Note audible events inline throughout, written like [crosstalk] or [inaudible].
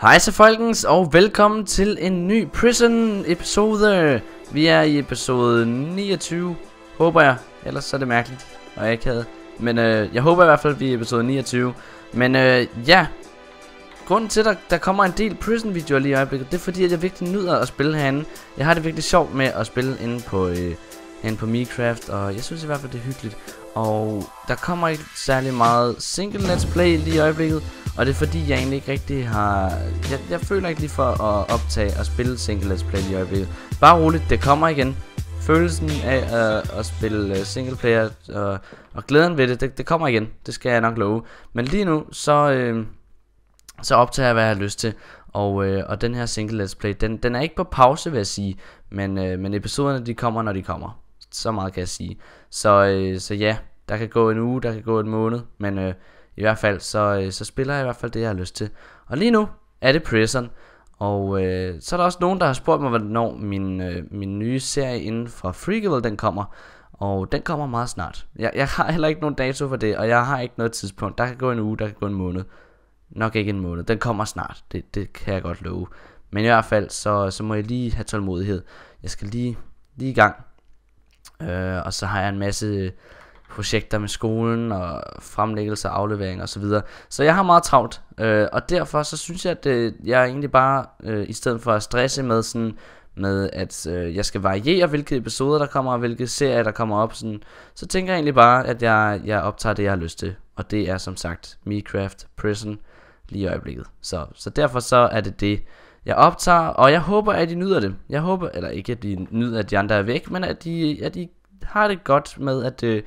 Hej så folkens, og velkommen til en ny Prison episode. Vi er i episode 29, håber jeg. Ellers så er det mærkeligt, og jeg ikke havde. Men øh, jeg håber i hvert fald, at vi er i episode 29. Men øh, ja, grunden til, at der, der kommer en del Prison videoer lige i øjeblikket, det er fordi, at jeg virkelig nyder at spille herinde. Jeg har det virkelig sjovt med at spille inde på, øh, inde på Minecraft, og jeg synes i hvert fald, det er hyggeligt. Og der kommer ikke særlig meget single let's play lige i øjeblikket, og det er fordi, jeg egentlig ikke rigtig har... Jeg, jeg føler ikke lige for at optage og spille single let's play i øjeblikket. Bare roligt, det kommer igen. Følelsen af øh, at spille øh, single player og, og glæden ved det, det, det kommer igen. Det skal jeg nok love. Men lige nu, så, øh, så optager jeg, hvad jeg har lyst til. Og, øh, og den her single let's play, den, den er ikke på pause, vil jeg sige. Men, øh, men episoderne, de kommer, når de kommer. Så meget kan jeg sige. Så, øh, så ja, der kan gå en uge, der kan gå en måned. Men... Øh, i hvert fald, så, øh, så spiller jeg i hvert fald det, jeg har lyst til. Og lige nu er det Prison. Og øh, så er der også nogen, der har spurgt mig, hvornår min, øh, min nye serie inden for Freakable, den kommer. Og den kommer meget snart. Jeg, jeg har heller ikke nogen dato for det, og jeg har ikke noget tidspunkt. Der kan gå en uge, der kan gå en måned. Nok ikke en måned. Den kommer snart. Det, det kan jeg godt love. Men i hvert fald, så, så må jeg lige have tålmodighed. Jeg skal lige, lige i gang. Øh, og så har jeg en masse projekter med skolen og fremlæggelse og aflevering osv. Så, videre. så jeg har meget travlt, øh, og derfor så synes jeg, at øh, jeg egentlig bare, øh, i stedet for at stresse med sådan, med at øh, jeg skal variere, hvilke episoder der kommer, og hvilke serier der kommer op, sådan, så tænker jeg egentlig bare, at jeg, jeg optager det, jeg har lyst til. Og det er som sagt Minecraft Prison lige i øjeblikket. Så, så derfor så er det det, jeg optager, og jeg håber, at I nyder det. Jeg håber, eller ikke, at I nyder, at de andre er væk, men at de, at I har det godt med, at... Øh,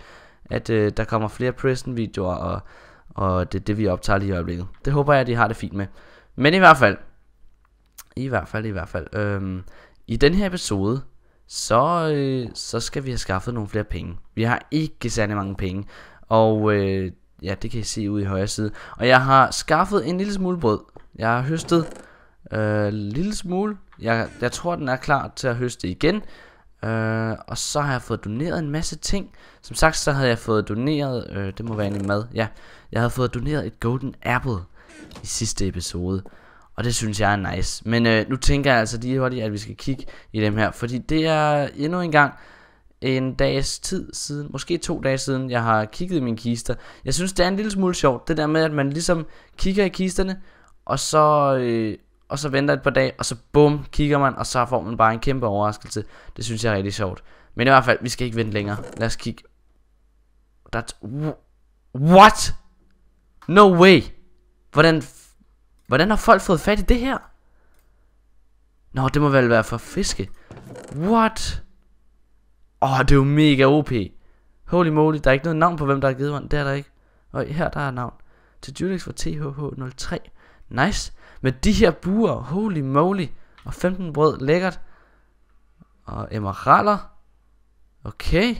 at øh, der kommer flere prison-videoer, og, og det er det, vi optager lige i øjeblikket. Det håber jeg, at I har det fint med. Men i hvert fald, i hvert fald, i hvert fald, øh, i den her episode, så, øh, så skal vi have skaffet nogle flere penge. Vi har ikke særlig mange penge, og øh, ja, det kan I se ud i højre side. Og jeg har skaffet en lille smule brød. Jeg har høstet øh, en øh, lille smule. Jeg, jeg tror, den er klar til at høste igen. Øh, og så har jeg fået doneret en masse ting. Som sagt, så havde jeg fået doneret, øh, det må være en mad, ja. Jeg havde fået doneret et golden apple i sidste episode. Og det synes jeg er nice. Men øh, nu tænker jeg altså lige hurtigt, at vi skal kigge i dem her. Fordi det er endnu en gang en dags tid siden, måske to dage siden, jeg har kigget i min kister. Jeg synes, det er en lille smule sjovt, det der med, at man ligesom kigger i kisterne, og så... Øh, og så venter et par dage, og så bum, kigger man, og så får man bare en kæmpe overraskelse. Det synes jeg er rigtig sjovt. Men i hvert fald, vi skal ikke vente længere. Lad os kigge. That's... What? No way. Hvordan... Hvordan har folk fået fat i det her? Nå, det må vel være for fiske. What? Åh, oh, det er jo mega OP. Holy moly, der er ikke noget navn på, hvem der har givet mig. Det er der ikke. Og her, der er navn. Til Julix for THH03. Nice. Med de her buer, holy moly. Og 15 brød, lækkert. Og emeraller. Okay.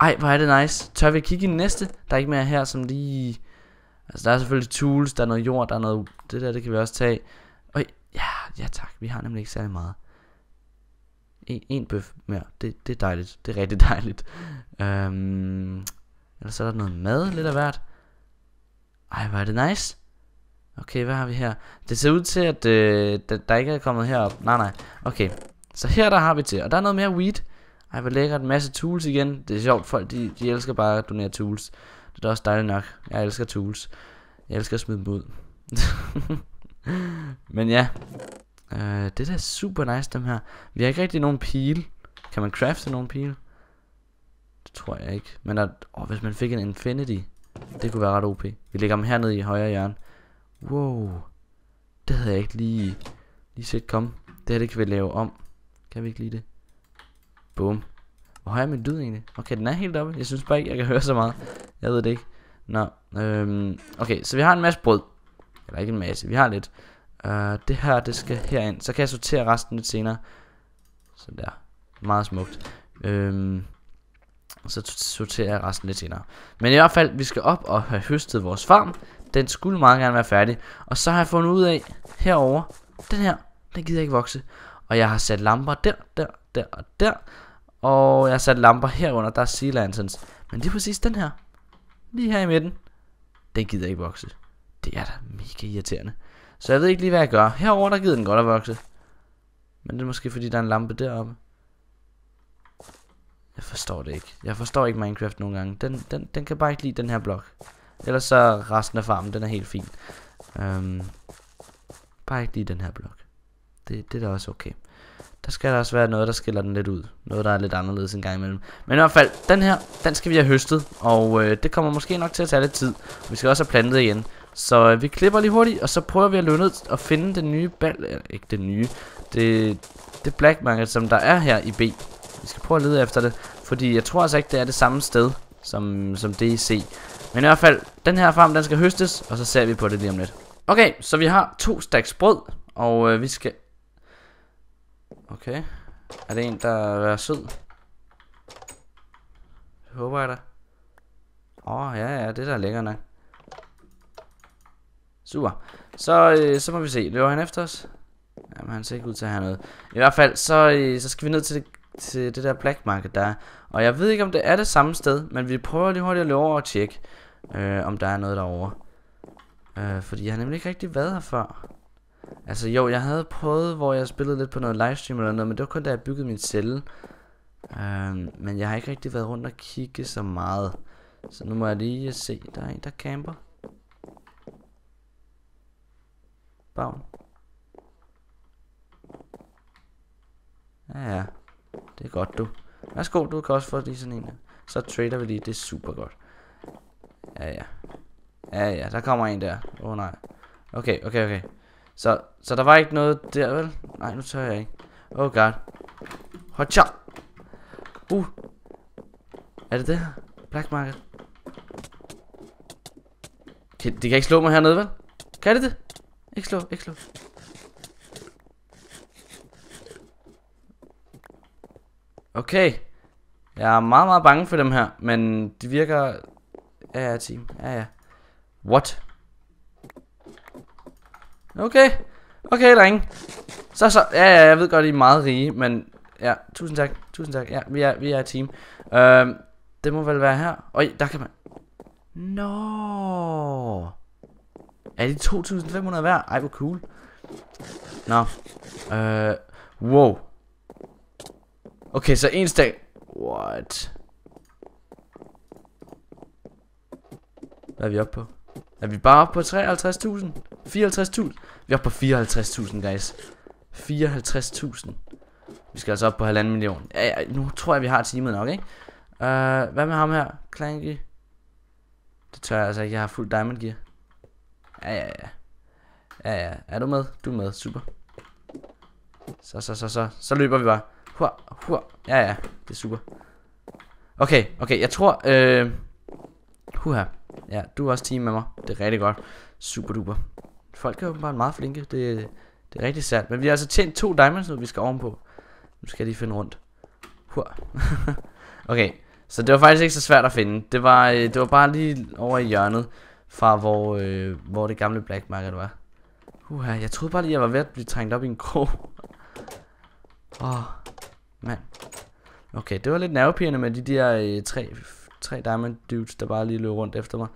Ej, hvor er det nice. Tør vi kigge i den næste? Der er ikke mere her, som lige... Altså, der er selvfølgelig tools, der er noget jord, der er noget... Det der, det kan vi også tage. Og ja, ja tak. Vi har nemlig ikke særlig meget. En, en bøf mere. Det, det er dejligt. Det er rigtig dejligt. Øhm, ellers er der noget mad lidt af hvert. Ej, hvor er det nice. Okay, hvad har vi her? Det ser ud til, at øh, der, der ikke er kommet herop. Nej, nej. Okay, så her der har vi til. Og der er noget mere weed. Ej, hvor lækkert. En masse tools igen. Det er sjovt, folk de, de elsker bare at donere tools. Det er også dejligt nok. Jeg elsker tools. Jeg elsker at smide dem ud. [laughs] Men ja. Øh, det er da super nice, dem her. Vi har ikke rigtig nogen pile. Kan man crafte nogen pile? Det tror jeg ikke. Men at, åh, hvis man fik en infinity, det kunne være ret OP. Vi lægger dem hernede i højre hjørne. Wow. Det havde jeg ikke lige, lige set komme. Det her, det kan vi lave om. Kan vi ikke lige det? Boom. Hvor har jeg min lyd egentlig? Okay, den er helt oppe. Jeg synes bare ikke, jeg kan [laughs] høre så meget. Jeg ved det ikke. Nå, øhm, okay, så vi har en masse brød. Eller ikke en masse, vi har lidt. Øh, det her, det skal herind. Så kan jeg sortere resten lidt senere. Så der. Meget smukt. Øhm, så sorterer jeg resten lidt senere. Men i hvert fald, vi skal op og have høstet vores farm. Den skulle meget gerne være færdig. Og så har jeg fundet ud af herover den her, den gider ikke vokse. Og jeg har sat lamper der, der, der og der. Og jeg har sat lamper herunder, der er sea lanterns. Men det er præcis den her. Lige her i midten. Den gider ikke vokse. Det er da mega irriterende. Så jeg ved ikke lige, hvad jeg gør. Herover der gider den godt at vokse. Men det er måske, fordi der er en lampe deroppe. Jeg forstår det ikke. Jeg forstår ikke Minecraft nogle gange. Den, den, den kan bare ikke lide den her blok. Ellers så resten af farmen, den er helt fin. Øhm, bare ikke lige den her blok. Det, det er da også okay. Der skal der også være noget, der skiller den lidt ud. Noget, der er lidt anderledes en gang imellem. Men i hvert fald, den her, den skal vi have høstet. Og øh, det kommer måske nok til at tage lidt tid. Vi skal også have plantet igen. Så øh, vi klipper lige hurtigt, og så prøver vi at løbe ned og finde den nye bal... Øh, ikke den nye. Det, det black market, som der er her i B. Vi skal prøve at lede efter det. Fordi jeg tror altså ikke, det er det samme sted, som, som det i ser. Men i hvert fald, den her farm, den skal høstes, og så ser vi på det lige om lidt. Okay, så vi har to stacks brød, og øh, vi skal... Okay. Er det en, der er sød? Det håber jeg da. Åh, oh, ja, ja, det der er lækker nok. Super. Så, øh, så må vi se. Løber han efter os? Jamen, han ser ikke ud til at have noget. I hvert fald, så, øh, så skal vi ned til det, til det der black market, der er. Og jeg ved ikke, om det er det samme sted, men vi prøver lige hurtigt at løbe over og tjekke øh, om der er noget derovre. Øh, fordi jeg har nemlig ikke rigtig været her før. Altså jo, jeg havde prøvet, hvor jeg spillede lidt på noget livestream eller noget, men det var kun da jeg byggede min celle. Øh, men jeg har ikke rigtig været rundt og kigge så meget. Så nu må jeg lige se, der er en, der camper. Bavn. Ja, ja. Det er godt, du. Værsgo, du kan også få lige sådan en. Så trader vi lige, det er super godt. Ja, ja. Ja, ja, der kommer en der. Åh, oh, nej. Okay, okay, okay. Så, så der var ikke noget der, vel? Nej, nu tør jeg ikke. Oh god. Hotcha! Uh. Er det det her? Black Market. Kan, de kan ikke slå mig hernede, vel? Kan det det? Ikke slå, ikke slå. Okay. Jeg er meget, meget bange for dem her, men de virker Ja, ja, team. Ja, ja. What? Okay. Okay, drenge. Så, så. Ja, ja, jeg ved godt, I er meget rige, men... Ja, tusind tak. Tusind tak. Ja, vi er, vi er et team. Øhm, det må vel være her. Oj, der kan man... Nå. Er de 2.500 hver? Ej, hvor cool. Nå. Øh, wow. Okay, så en stak... What? Hvad er vi oppe på? Er vi bare oppe på 53.000? 54.000? Vi er oppe på 54.000, guys. 54.000. Vi skal altså op på halvanden million. Ja, ja, nu tror jeg, vi har timet nok, ikke? Uh, hvad med ham her? Clanky? Det tør jeg altså ikke. Jeg har fuld diamond gear. Ja, ja, ja. Ja, ja. Er du med? Du er med. Super. Så, så, så, så. Så løber vi bare. Hur, hur. Ja, ja. Det er super. Okay, okay. Jeg tror... Øh Huha. Ja, du er også team med mig. Det er rigtig godt. Super duper. Folk er åbenbart meget flinke. Det, det er rigtig særligt. Men vi har altså tjent to diamonds nu, vi skal ovenpå. Nu skal jeg lige finde rundt. Huha. [laughs] okay, så det var faktisk ikke så svært at finde. Det var, øh, det var bare lige over i hjørnet fra, hvor, øh, hvor det gamle black market var. Huha, jeg troede bare lige, jeg var ved at blive trængt op i en krog. Åh, oh, mand. Okay, det var lidt nervepirrende med de der øh, tre tre diamond dudes, der bare lige løb rundt efter mig.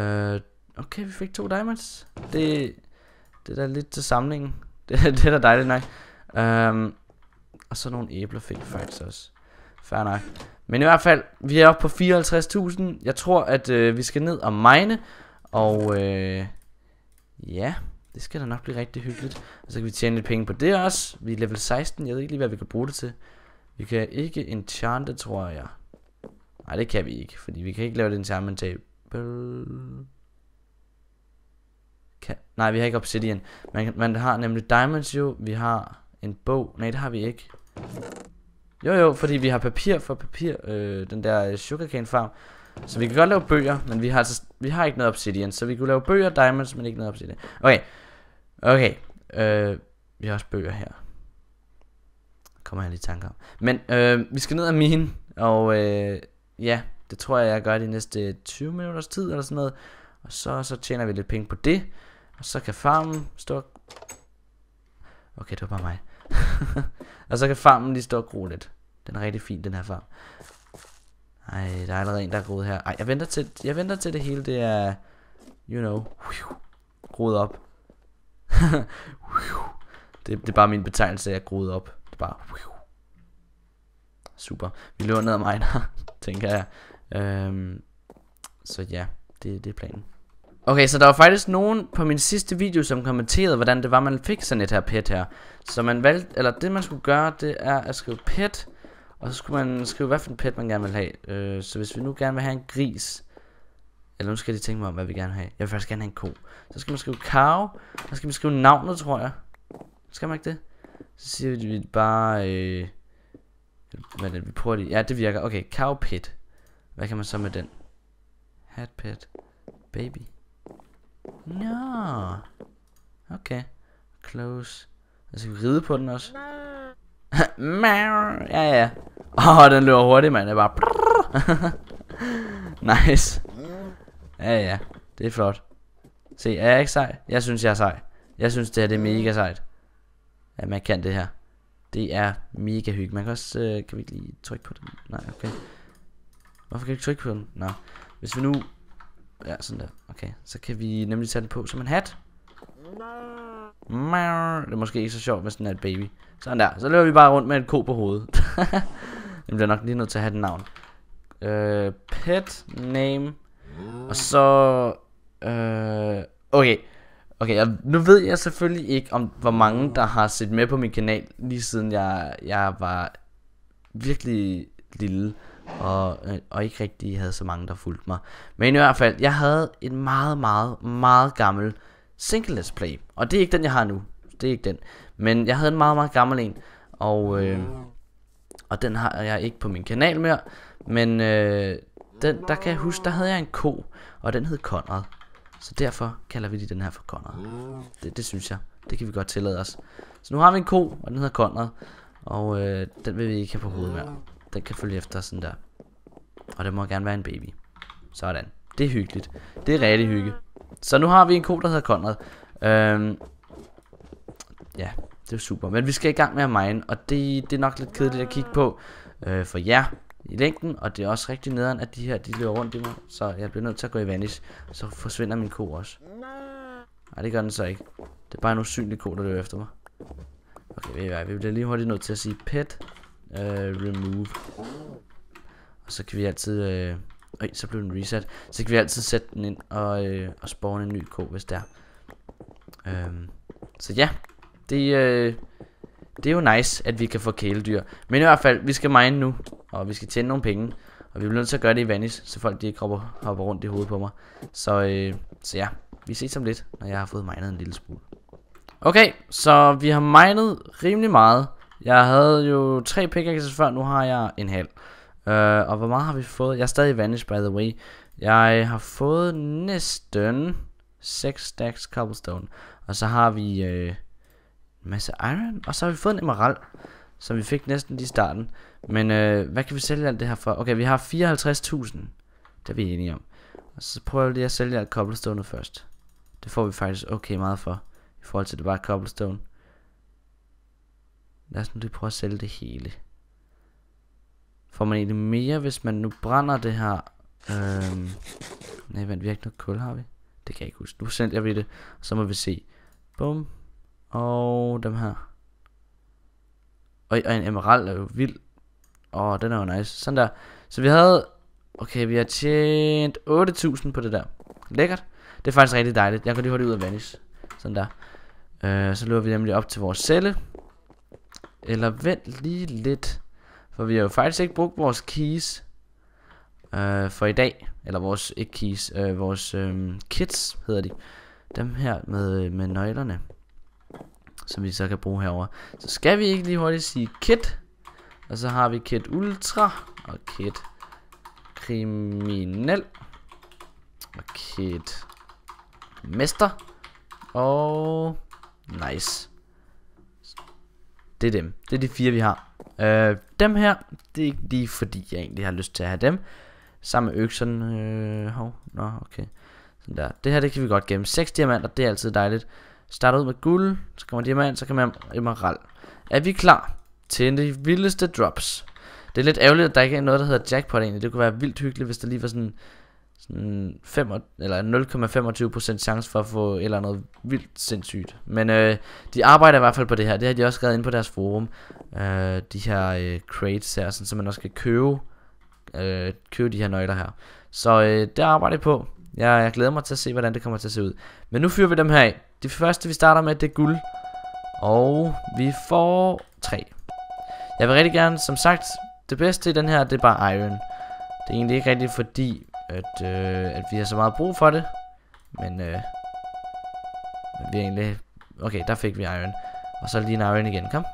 Øh, okay, vi fik to diamonds. Det, det er da lidt til samlingen. [laughs] Det, det er da dejligt nok. Øh, og så nogle æbler fik vi faktisk også. Fair nok. Men i hvert fald, vi er oppe på 54.000. Jeg tror, at øh, vi skal ned og mine. Og øh, ja, det skal da nok blive rigtig hyggeligt. Og så kan vi tjene lidt penge på det også. Vi er level 16. Jeg ved ikke lige, hvad vi kan bruge det til. Vi kan ikke enchante, tror jeg. Nej, det kan vi ikke, fordi vi kan ikke lave samme interminable. Kan... Nej, vi har ikke obsidian. Man, man har nemlig diamonds jo, vi har en bog. Nej, det har vi ikke. Jo jo, fordi vi har papir for papir, øh, den der øh, sugarcane farm. Så vi kan godt lave bøger, men vi har, altså, vi har ikke noget obsidian. Så vi kunne lave bøger diamonds, men ikke noget obsidian. Okay, okay. Øh, vi har også bøger her. Kommer jeg lige i tanke om. Men øh, vi skal ned ad mine, og øh, ja, det tror jeg, jeg gør de næste 20 minutters tid eller sådan noget. Og så, så tjener vi lidt penge på det. Og så kan farmen stå... Okay, det var bare mig. [laughs] og så kan farmen lige stå og gro lidt. Den er rigtig fin, den her farm. Ej, der er allerede en, der er groet her. Ej, jeg venter til, jeg venter til det hele, det er... You know. Groet op. [laughs] det, det er bare min betegnelse jeg groet op. Det er bare... Super. Vi løber ned ad mig der, tænker jeg. Øhm, så ja, det, det er planen. Okay, så der var faktisk nogen på min sidste video, som kommenterede, hvordan det var, man fik sådan et her pet her. Så man valgte, eller det man skulle gøre, det er at skrive pet, og så skulle man skrive, hvad for en pet man gerne vil have. Øh, så hvis vi nu gerne vil have en gris, eller nu skal de tænke mig om, hvad vi gerne vil have. Jeg vil faktisk gerne have en ko. Så skal man skrive cow, så skal man skrive navnet, tror jeg. Skal man ikke det? Så siger vi bare, øh, hvad er det, vi prøver lige? Ja, det virker. Okay, cowpit. Hvad kan man så med den? Hatpit. Baby. Nå. Okay. Close. Jeg så altså, vi ride på den også. [laughs] ja, ja. Åh, oh, [laughs] den løber hurtigt, mand. Det er bare... [laughs] nice. Ja, ja. Det er flot. Se, er jeg ikke sej? Jeg synes, jeg er sej. Jeg synes, det her det er mega sejt. At man kan det her. Det er mega hyggeligt. Man kan også... Øh, kan vi ikke lige trykke på den? Nej, okay. Hvorfor kan jeg ikke trykke på den? Nå. Hvis vi nu... Ja, sådan der. Okay. Så kan vi nemlig tage den på som en hat. Det er måske ikke så sjovt, hvis den er et baby. Sådan der. Så løber vi bare rundt med en ko på hovedet. den [laughs] bliver nok lige nødt til at have den navn. Øh, pet name. Og så... Øh, okay. Okay, jeg, nu ved jeg selvfølgelig ikke, om hvor mange, der har set med på min kanal, lige siden jeg, jeg var virkelig lille, og, øh, og ikke rigtig havde så mange, der fulgte mig. Men i hvert fald, jeg havde en meget, meget, meget gammel single play. Og det er ikke den, jeg har nu. Det er ikke den. Men jeg havde en meget, meget gammel en. Og, øh, og den har jeg ikke på min kanal mere. Men øh, den, der kan jeg huske, der havde jeg en ko. Og den hed Konrad. Så derfor kalder vi de den her for Conrad. Det, det synes jeg. Det kan vi godt tillade os. Så nu har vi en ko, og den hedder Conrad. Og øh, den vil vi ikke have på hovedet mere. Den kan følge efter sådan der. Og det må gerne være en baby. Sådan. Det er hyggeligt. Det er rigtig hygge. Så nu har vi en ko, der hedder Conrad. Øhm, ja, det er super. Men vi skal i gang med at mine, og det, det er nok lidt kedeligt at kigge på øh, for jer i længden, og det er også rigtig nederen, at de her, de løber rundt i mig, så jeg bliver nødt til at gå i vanish, så forsvinder min ko også. Nej, det gør den så ikke. Det er bare en usynlig ko, der løber efter mig. Okay, ved I hvad, vi bliver lige hurtigt nødt til at sige pet uh, remove. Og så kan vi altid, øh, øj, så blev den reset. Så kan vi altid sætte den ind og, øh, og spawne en ny ko, hvis der. Um, øhm, så ja, det, øh, det er jo nice, at vi kan få kæledyr. Men i hvert fald, vi skal mine nu og vi skal tjene nogle penge. Og vi bliver nødt til at gøre det i Vanis, så folk de ikke hopper, rundt i hovedet på mig. Så, øh, så ja, vi ses om lidt, når jeg har fået minet en lille smule. Okay, så vi har minet rimelig meget. Jeg havde jo tre pickaxes før, nu har jeg en halv. Uh, og hvor meget har vi fået? Jeg er stadig i vanish, by the way. Jeg har fået næsten 6 stacks cobblestone. Og så har vi øh, en masse iron, og så har vi fået en emerald som vi fik næsten lige i starten. Men øh, hvad kan vi sælge alt det her for? Okay, vi har 54.000. Det er vi enige om. Og så prøver jeg lige at sælge alt cobblestone først. Det får vi faktisk okay meget for. I forhold til det bare cobblestone. Lad os nu lige prøve at sælge det hele. Får man egentlig mere, hvis man nu brænder det her? Øhm, nej, vent, vi har ikke noget kul, har vi? Det kan jeg ikke huske. Nu sælger jeg vi det, så må vi se. Bum. Og dem her. Og, og en emerald er jo vild. Åh, oh, den er jo nice. Sådan der. Så vi havde... Okay, vi har tjent 8.000 på det der. Lækkert. Det er faktisk rigtig dejligt. Jeg kan lige hurtigt ud af vanish. Sådan der. Øh, så løber vi nemlig op til vores celle. Eller vent lige lidt. For vi har jo faktisk ikke brugt vores keys. Øh, for i dag. Eller vores, ikke keys. Øh, vores øh, kits hedder de. Dem her med, øh, med nøglerne som vi så kan bruge herover. Så skal vi ikke lige hurtigt sige kit, og så har vi kit ultra og kit kriminel og kit mester og nice. Det er dem. Det er de fire, vi har. Øh, dem her, det er ikke lige fordi, jeg egentlig har lyst til at have dem. Sammen med økserne. Øh, hov, nå, okay. Sådan der. Det her, det kan vi godt gemme. 6 diamanter, det er altid dejligt. Starter ud med guld, så kommer diamant, så kommer emerald. Er vi klar til de vildeste drops? Det er lidt ærgerligt, at der ikke er noget, der hedder jackpot egentlig. Det kunne være vildt hyggeligt, hvis der lige var sådan, sådan 5, eller 0,25% chance for at få eller noget vildt sindssygt. Men øh, de arbejder i hvert fald på det her. Det har de også skrevet ind på deres forum. Øh, de her øh, crates her, sådan, så man også kan købe, øh, købe de her nøgler her. Så øh, det arbejder jeg på. Jeg, jeg glæder mig til at se, hvordan det kommer til at se ud. Men nu fyrer vi dem her af. Det første vi starter med, det er guld. Og vi får 3. Jeg vil rigtig gerne, som sagt, det bedste i den her, det er bare iron. Det er egentlig ikke rigtigt fordi, at, øh, at vi har så meget brug for det. Men, øh, vi er egentlig... Okay, der fik vi iron. Og så lige en iron igen, kom.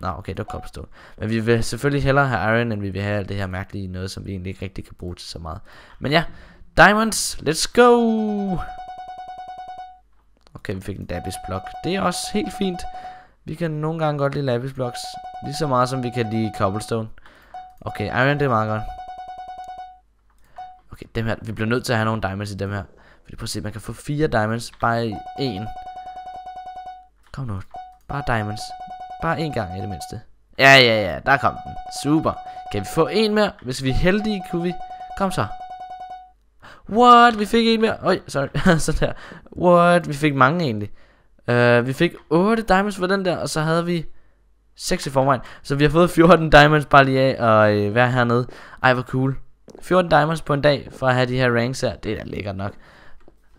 Nå, okay, det var stå. Men vi vil selvfølgelig hellere have iron, end vi vil have alt det her mærkelige noget, som vi egentlig ikke rigtig kan bruge til så meget. Men ja, diamonds, let's go! Okay, vi fik en Lapis Block. Det er også helt fint. Vi kan nogle gange godt lide Lapis Blocks. Lige så meget som vi kan lide Cobblestone. Okay, Iron, det er meget godt. Okay, dem her. Vi bliver nødt til at have nogle diamonds i dem her. Fordi prøv at se, man kan få fire diamonds bare i en. Kom nu. Bare diamonds. Bare en gang i det mindste. Ja, ja, ja. Der kom den. Super. Kan vi få en mere? Hvis vi er heldige, kunne vi... Kom så. What? Vi fik en mere. Oj, sorry. [laughs] Sådan der. What? Vi fik mange egentlig. Uh, vi fik 8 diamonds for den der, og så havde vi 6 i forvejen. Så vi har fået 14 diamonds bare lige af og øh, være hernede. Ej, hvor cool. 14 diamonds på en dag for at have de her ranks her. Det er da lækkert nok.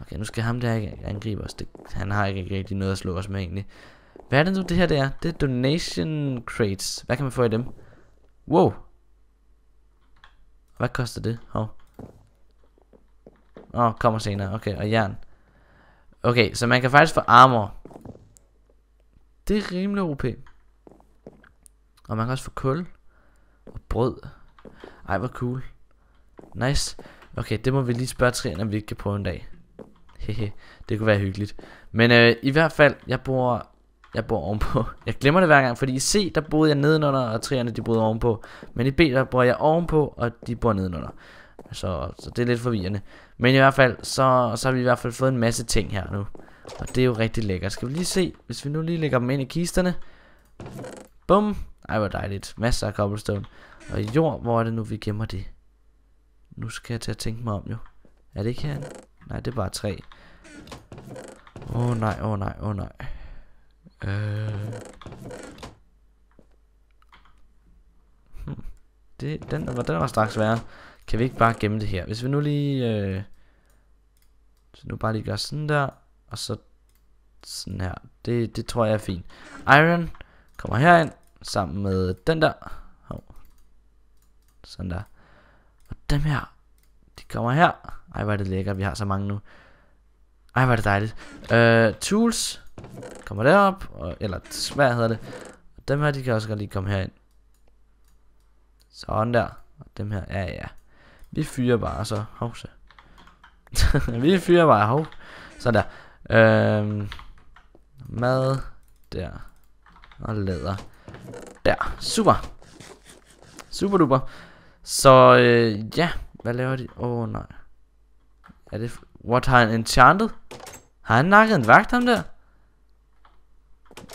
Okay, nu skal ham der ikke angribe os. Det, han har ikke rigtig noget at slå os med egentlig. Hvad er det nu det her der? Det er donation crates. Hvad kan man få i dem? Wow. Hvad koster det? Hov. Åh, oh, kommer senere. Okay, og jern. Okay, så man kan faktisk få armor. Det er rimelig OP. Og man kan også få kul. Og brød. Ej, hvor cool. Nice. Okay, det må vi lige spørge Trine, om vi ikke kan prøve en dag. Hehe, det kunne være hyggeligt. Men øh, i hvert fald, jeg bor, jeg bor ovenpå. [laughs] Jeg glemmer det hver gang, fordi i C, der boede jeg nedenunder, og træerne de boede ovenpå. Men i B, der bor jeg ovenpå, og de bor nedenunder. Så, så det er lidt forvirrende. Men i hvert fald, så, så har vi i hvert fald fået en masse ting her nu. Og det er jo rigtig lækkert. Skal vi lige se, hvis vi nu lige lægger dem ind i kisterne. Bum. Ej, hvor dejligt. Masser af cobblestone. Og jord, hvor er det nu, vi gemmer det? Nu skal jeg til at tænke mig om jo. Er det ikke her? Nej, det er bare træ. Åh oh, nej, åh oh, nej, åh oh, nej. Øh. Hmm. Det, den, den var straks værre. Kan vi ikke bare gemme det her? Hvis vi nu lige... Øh, så nu bare lige gør sådan der. Og så sådan her. Det, det tror jeg er fint. Iron kommer herind. Sammen med den der. Hov. Oh. Sådan der. Og dem her. De kommer her. Ej, hvor er det lækkert. Vi har så mange nu. Ej, hvor er det dejligt. Øh, tools. Kommer derop. Og, eller, hvad hedder det? dem her, de kan også godt lige komme herind. Sådan der. Og dem her, ja ja. Vi fyrer bare så så. [laughs] Vi fyrer bare hov Sådan der øhm, Mad Der Og læder Der Super Super duper Så øh, ja Hvad laver de? Åh oh, nej Er det What har han enchanted? Har han nakket en vagt ham der?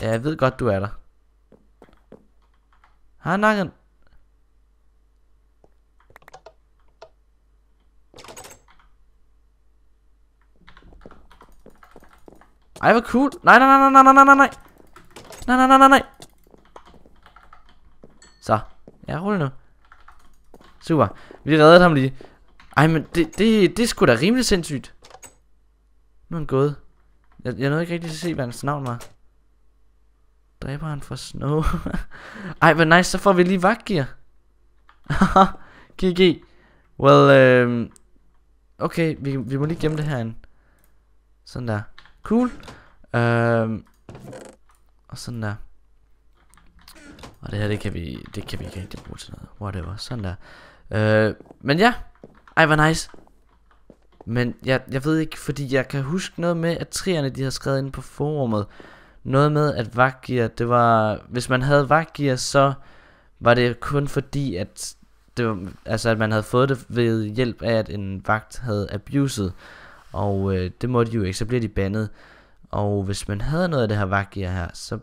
Ja, jeg ved godt du er der Har han nakket en Ej, hvor cool. Nej, nej, nej, nej, nej, nej, nej, nej. Nej, nej, nej, nej, nej. Så. Ja, rulle nu. Super. Vi reddede ham lige. Ej, men det, det, det er sgu da rimelig sindssygt. Nu er han gået. Jeg, jeg nåede ikke rigtig at se, hvad hans navn var. Dræber han for snow. [laughs] Ej, hvor nice. Så får vi lige vagtgear. GG. [laughs] Well, øhm. Okay, vi, vi må lige gemme det herinde. Sådan der. Cool. Øhm, og sådan der. Og det her, det kan vi, det kan vi ikke rigtig bruge til noget. Whatever, sådan der. Øh, men ja. Ej, hvor nice. Men jeg, jeg ved ikke, fordi jeg kan huske noget med, at trierne de har skrevet ind på forummet. Noget med, at vagtgear, det var... Hvis man havde vagtgear, så var det kun fordi, at, det var, altså, at man havde fået det ved hjælp af, at en vagt havde abuset og øh, det måtte de jo ikke, så bliver de bandet. Og hvis man havde noget af det her vagtgear her, så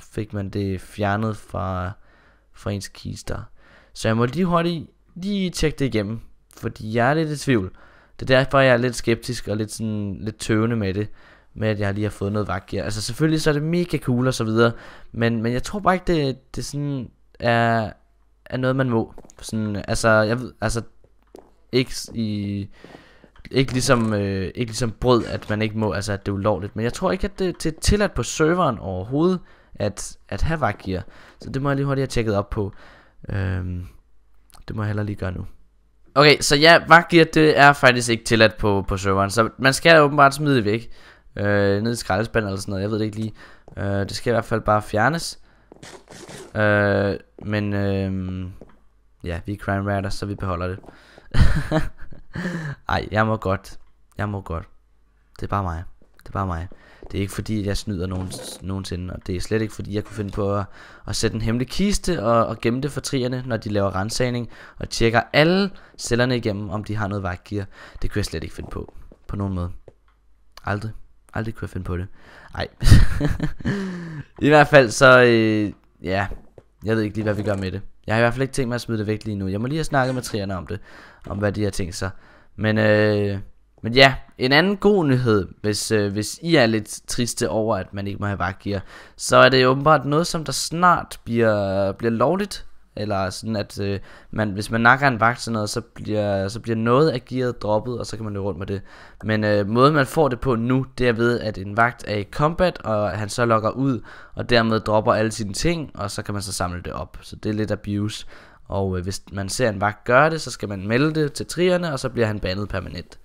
fik man det fjernet fra, fra ens kister. Så jeg må lige hurtigt lige tjekke det igennem, fordi jeg er lidt i tvivl. Det er derfor, jeg er lidt skeptisk og lidt, sådan, lidt tøvende med det, med at jeg lige har fået noget vagtgear. Altså selvfølgelig så er det mega cool og så videre, men, men jeg tror bare ikke, det, det sådan er, er noget, man må. Sådan, altså, jeg ved, altså, ikke i, ikke ligesom, øh, ikke ligesom brød, at man ikke må, altså at det er ulovligt. Men jeg tror ikke, at det, det er tilladt på serveren overhovedet, at, at have vagtgear. Så det må jeg lige hurtigt have tjekket op på. Øhm, det må jeg heller lige gøre nu. Okay, så ja, vagtgear, det er faktisk ikke tilladt på, på serveren. Så man skal åbenbart smide det væk. Øh, ned i skraldespanden eller sådan noget, jeg ved det ikke lige. Øh, det skal i hvert fald bare fjernes. Øh, men øh, ja, vi er crime writer, så vi beholder det. [laughs] Ej, jeg må godt. Jeg må godt. Det er bare mig. Det er bare mig. Det er ikke fordi, jeg snyder nogen, nogensinde, og det er slet ikke fordi, jeg kunne finde på at, at sætte en hemmelig kiste og, og gemme det for trierne, når de laver rensagning, og tjekker alle cellerne igennem, om de har noget vagtgear. Det kunne jeg slet ikke finde på. På nogen måde. Aldrig. Aldrig kunne jeg finde på det. Ej. [laughs] I hvert fald så, øh, ja, jeg ved ikke lige, hvad vi gør med det. Jeg har i hvert fald ikke tænkt mig at smide det væk lige nu. Jeg må lige have snakket med trierne om det, om hvad de har tænkt sig men, øh, men ja, en anden god nyhed, hvis, øh, hvis I er lidt triste over, at man ikke må have vagtgear, så er det åbenbart noget, som der snart bliver, bliver lovligt. Eller sådan, at øh, man, hvis man nakker en vagt sådan noget, så bliver, så bliver noget af gearet droppet, og så kan man løbe rundt med det. Men øh, måden man får det på nu, det er ved, at en vagt er i combat, og han så logger ud, og dermed dropper alle sine ting, og så kan man så samle det op. Så det er lidt abuse. Og øh, hvis man ser en vagt gøre det, så skal man melde det til trierne, og så bliver han bandet permanent.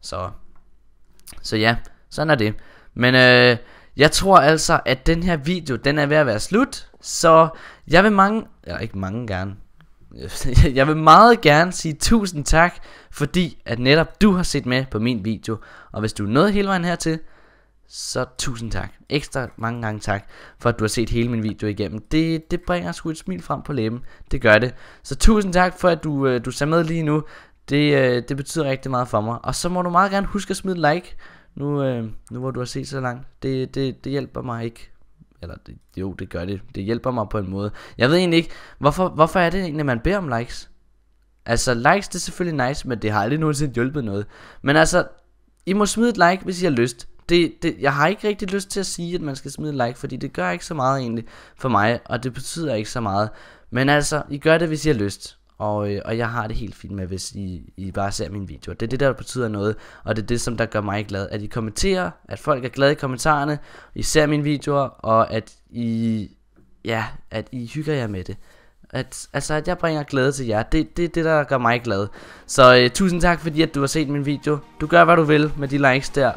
Så, så ja, sådan er det. Men øh, jeg tror altså, at den her video, den er ved at være slut. Så jeg vil mange, eller ikke mange gerne, [laughs] jeg vil meget gerne sige tusind tak, fordi at netop du har set med på min video. Og hvis du nået hele vejen hertil, så tusind tak. Ekstra mange gange tak, for at du har set hele min video igennem. Det, det bringer sgu et smil frem på læben. Det gør det. Så tusind tak for, at du, øh, du ser med lige nu. Det, øh, det betyder rigtig meget for mig. Og så må du meget gerne huske at smide like, nu, øh, nu hvor du har set så langt. Det, det, det hjælper mig ikke eller det, jo, det gør det. Det hjælper mig på en måde. Jeg ved egentlig ikke, hvorfor, hvorfor er det egentlig, at man beder om likes? Altså, likes det er selvfølgelig nice, men det har aldrig nogensinde hjulpet noget. Men altså, I må smide et like, hvis I har lyst det, det, jeg har ikke rigtig lyst til at sige, at man skal smide like, fordi det gør ikke så meget egentlig for mig, og det betyder ikke så meget. Men altså, I gør det, hvis I har lyst. Og, øh, og jeg har det helt fint med, hvis I, I bare ser mine videoer. Det er det, der betyder noget, og det er det, som der gør mig glad. At I kommenterer, at folk er glade i kommentarerne, I ser mine videoer, og at I, ja, at I hygger jer med det. At, altså, at jeg bringer glæde til jer, det er det, det, der gør mig glad. Så øh, tusind tak, fordi at du har set min video. Du gør, hvad du vil med de likes der,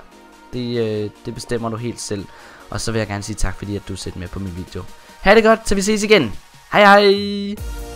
det, øh, det bestemmer du helt selv. Og så vil jeg gerne sige tak, fordi at du har set med på min video. Ha' det godt, så vi ses igen. Hej hej!